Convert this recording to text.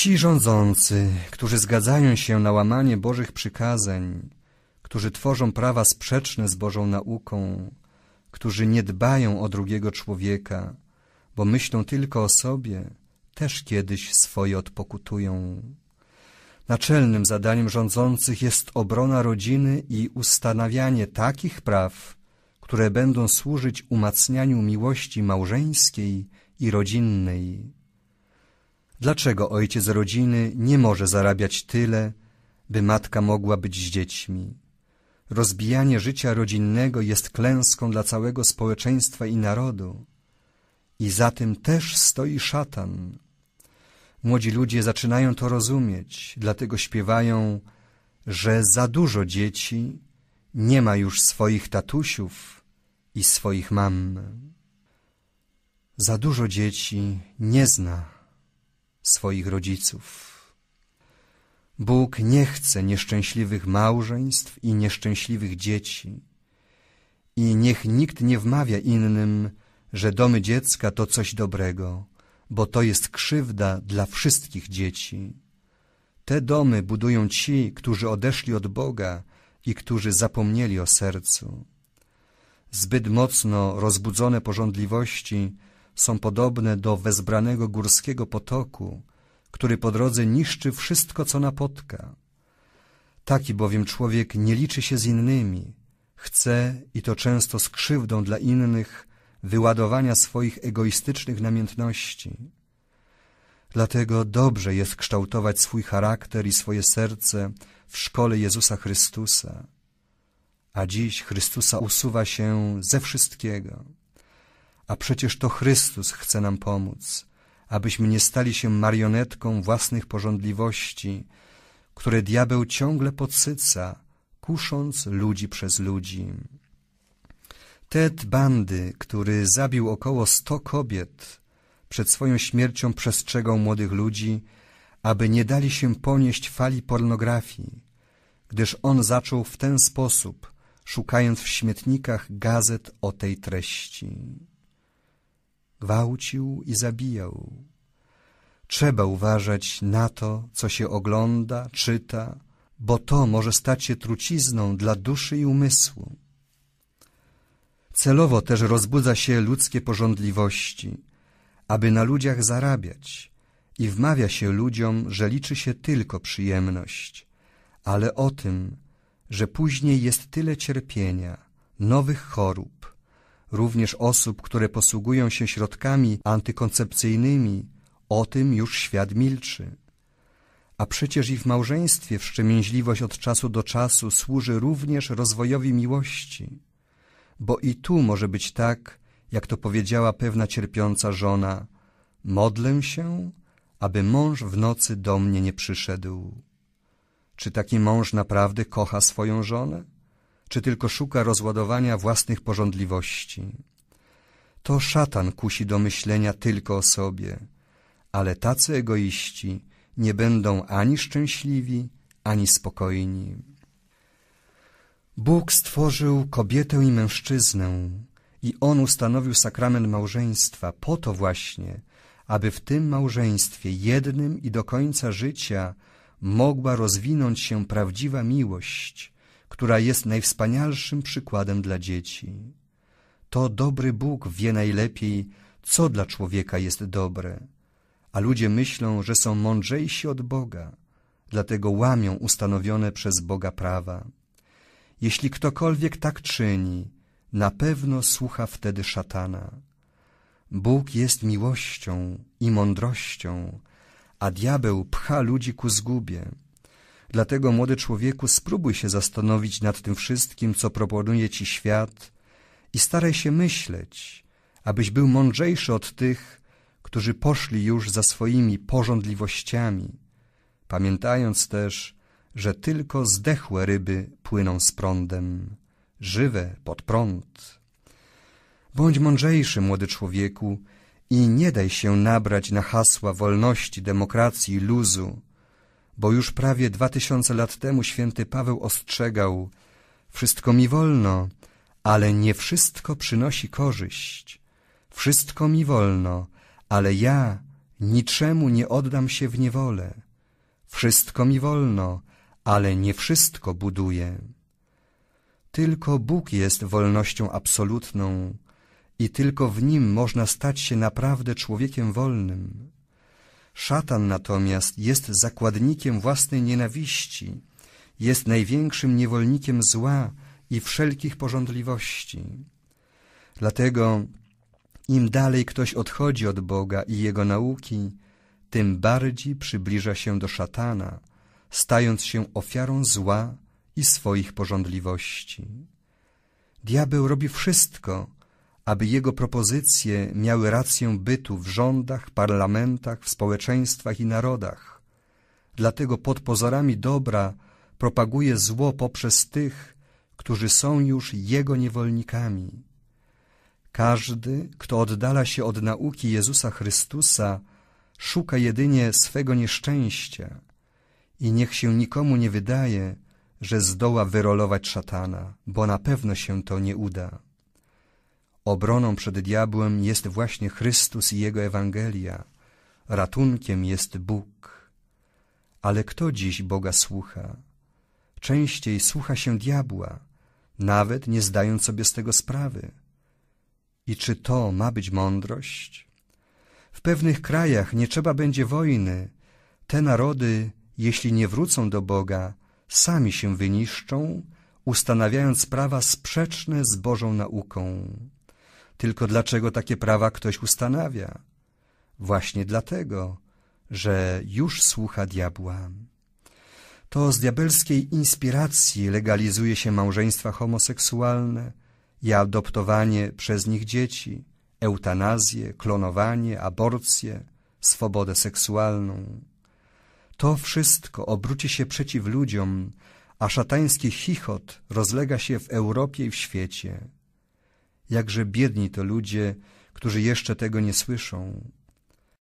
Ci rządzący, którzy zgadzają się na łamanie Bożych przykazań, którzy tworzą prawa sprzeczne z Bożą nauką, którzy nie dbają o drugiego człowieka, bo myślą tylko o sobie, też kiedyś swoje odpokutują. Naczelnym zadaniem rządzących jest obrona rodziny i ustanawianie takich praw, które będą służyć umacnianiu miłości małżeńskiej i rodzinnej. Dlaczego ojciec rodziny nie może zarabiać tyle, by matka mogła być z dziećmi? Rozbijanie życia rodzinnego jest klęską dla całego społeczeństwa i narodu. I za tym też stoi szatan. Młodzi ludzie zaczynają to rozumieć, dlatego śpiewają, że za dużo dzieci nie ma już swoich tatusiów i swoich mam. Za dużo dzieci nie zna swoich rodziców. Bóg nie chce nieszczęśliwych małżeństw i nieszczęśliwych dzieci. I niech nikt nie wmawia innym, że domy dziecka to coś dobrego, bo to jest krzywda dla wszystkich dzieci. Te domy budują ci, którzy odeszli od Boga i którzy zapomnieli o sercu. Zbyt mocno rozbudzone porządliwości są podobne do wezbranego górskiego potoku, który po drodze niszczy wszystko, co napotka. Taki bowiem człowiek nie liczy się z innymi, chce, i to często z krzywdą dla innych, wyładowania swoich egoistycznych namiętności. Dlatego dobrze jest kształtować swój charakter i swoje serce w szkole Jezusa Chrystusa. A dziś Chrystusa usuwa się ze wszystkiego. A przecież to Chrystus chce nam pomóc, abyśmy nie stali się marionetką własnych porządliwości, które diabeł ciągle podsyca, kusząc ludzi przez ludzi. Ted Bandy, który zabił około sto kobiet, przed swoją śmiercią przestrzegał młodych ludzi, aby nie dali się ponieść fali pornografii, gdyż on zaczął w ten sposób, szukając w śmietnikach gazet o tej treści gwałcił i zabijał. Trzeba uważać na to, co się ogląda, czyta, bo to może stać się trucizną dla duszy i umysłu. Celowo też rozbudza się ludzkie pożądliwości, aby na ludziach zarabiać i wmawia się ludziom, że liczy się tylko przyjemność, ale o tym, że później jest tyle cierpienia, nowych chorób, również osób, które posługują się środkami antykoncepcyjnymi, o tym już świat milczy. A przecież i w małżeństwie wszczemięźliwość od czasu do czasu służy również rozwojowi miłości. Bo i tu może być tak, jak to powiedziała pewna cierpiąca żona, modlę się, aby mąż w nocy do mnie nie przyszedł. Czy taki mąż naprawdę kocha swoją żonę? czy tylko szuka rozładowania własnych porządliwości. To szatan kusi do myślenia tylko o sobie, ale tacy egoiści nie będą ani szczęśliwi, ani spokojni. Bóg stworzył kobietę i mężczyznę i On ustanowił sakrament małżeństwa po to właśnie, aby w tym małżeństwie jednym i do końca życia mogła rozwinąć się prawdziwa miłość – która jest najwspanialszym przykładem dla dzieci. To dobry Bóg wie najlepiej, co dla człowieka jest dobre, a ludzie myślą, że są mądrzejsi od Boga, dlatego łamią ustanowione przez Boga prawa. Jeśli ktokolwiek tak czyni, na pewno słucha wtedy szatana. Bóg jest miłością i mądrością, a diabeł pcha ludzi ku zgubie. Dlatego, młody człowieku, spróbuj się zastanowić nad tym wszystkim, co proponuje ci świat i staraj się myśleć, abyś był mądrzejszy od tych, którzy poszli już za swoimi porządliwościami, pamiętając też, że tylko zdechłe ryby płyną z prądem, żywe pod prąd. Bądź mądrzejszy, młody człowieku, i nie daj się nabrać na hasła wolności, demokracji, luzu, bo już prawie dwa tysiące lat temu święty Paweł ostrzegał Wszystko mi wolno, ale nie wszystko przynosi korzyść. Wszystko mi wolno, ale ja niczemu nie oddam się w niewolę. Wszystko mi wolno, ale nie wszystko buduję. Tylko Bóg jest wolnością absolutną i tylko w Nim można stać się naprawdę człowiekiem wolnym. Szatan natomiast jest zakładnikiem własnej nienawiści, jest największym niewolnikiem zła i wszelkich porządliwości. Dlatego im dalej ktoś odchodzi od Boga i Jego nauki, tym bardziej przybliża się do szatana, stając się ofiarą zła i swoich porządliwości. Diabeł robi wszystko, aby jego propozycje miały rację bytu w rządach, parlamentach, w społeczeństwach i narodach. Dlatego pod pozorami dobra propaguje zło poprzez tych, którzy są już jego niewolnikami. Każdy, kto oddala się od nauki Jezusa Chrystusa, szuka jedynie swego nieszczęścia i niech się nikomu nie wydaje, że zdoła wyrolować szatana, bo na pewno się to nie uda. Obroną przed diabłem jest właśnie Chrystus i Jego Ewangelia. Ratunkiem jest Bóg. Ale kto dziś Boga słucha? Częściej słucha się diabła, nawet nie zdając sobie z tego sprawy. I czy to ma być mądrość? W pewnych krajach nie trzeba będzie wojny. Te narody, jeśli nie wrócą do Boga, sami się wyniszczą, ustanawiając prawa sprzeczne z Bożą nauką. Tylko dlaczego takie prawa ktoś ustanawia? Właśnie dlatego, że już słucha diabła. To z diabelskiej inspiracji legalizuje się małżeństwa homoseksualne i adoptowanie przez nich dzieci, eutanazję, klonowanie, aborcję, swobodę seksualną. To wszystko obróci się przeciw ludziom, a szatański chichot rozlega się w Europie i w świecie. Jakże biedni to ludzie, którzy jeszcze tego nie słyszą.